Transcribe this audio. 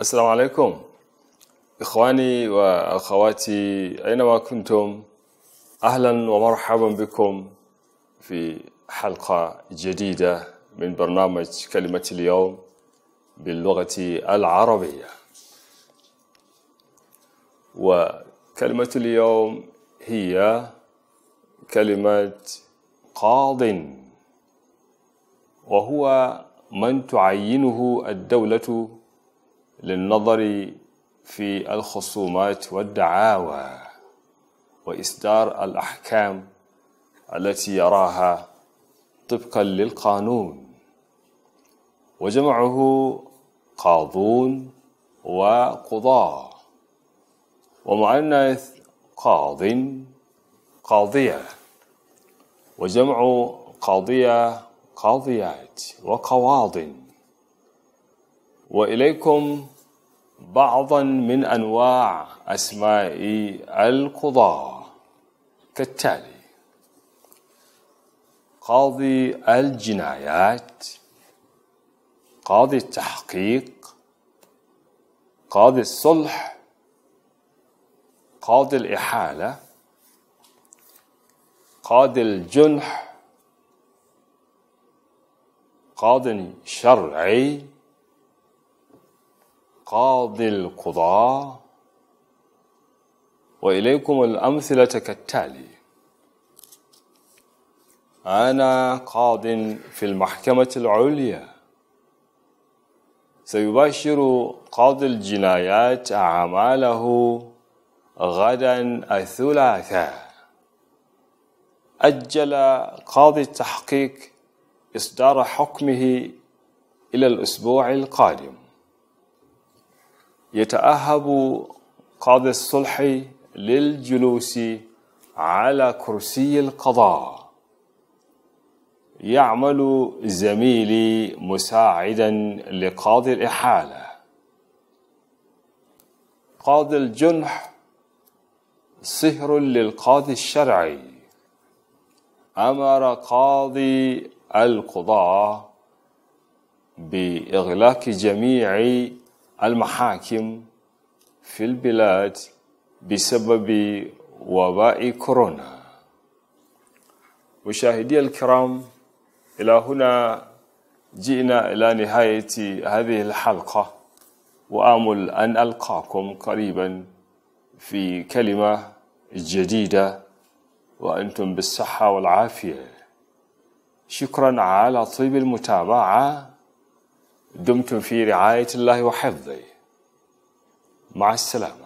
السلام عليكم إخواني وأخواتي أينما كنتم أهلا ومرحبا بكم في حلقة جديدة من برنامج كلمة اليوم باللغة العربية وكلمة اليوم هي كلمة قاضٍ وهو من تعينه الدولة للنظر في الخصومات والدعاوى وإصدار الأحكام التي يراها طبقا للقانون وجمعه قاضون وقضاء ومؤنث قاض قاضية وجمع قاضية قاضيات وقواض وإليكم بعضا من انواع اسماء القضاه كالتالي قاضي الجنايات قاضي التحقيق قاضي الصلح قاضي الاحاله قاضي الجنح قاضي شرعي قاضي القضاة وإليكم الأمثلة كالتالي أنا قاض في المحكمة العليا سيباشر قاضي الجنايات أعماله غدا الثلاثاء أجل قاضي التحقيق إصدار حكمه إلى الأسبوع القادم يتأهب قاضي الصلح للجلوس على كرسي القضاء يعمل زميلي مساعدا لقاضي الإحالة قاضي الجنح صهر للقاضي الشرعي أمر قاضي القضاء بإغلاق جميع المحاكم في البلاد بسبب وباء كورونا مشاهدي الكرام إلى هنا جئنا إلى نهاية هذه الحلقة وآمل أن ألقاكم قريبا في كلمة جديدة وأنتم بالصحة والعافية شكرا على طيب المتابعة دمتم في رعاية الله وحفظه مع السلامة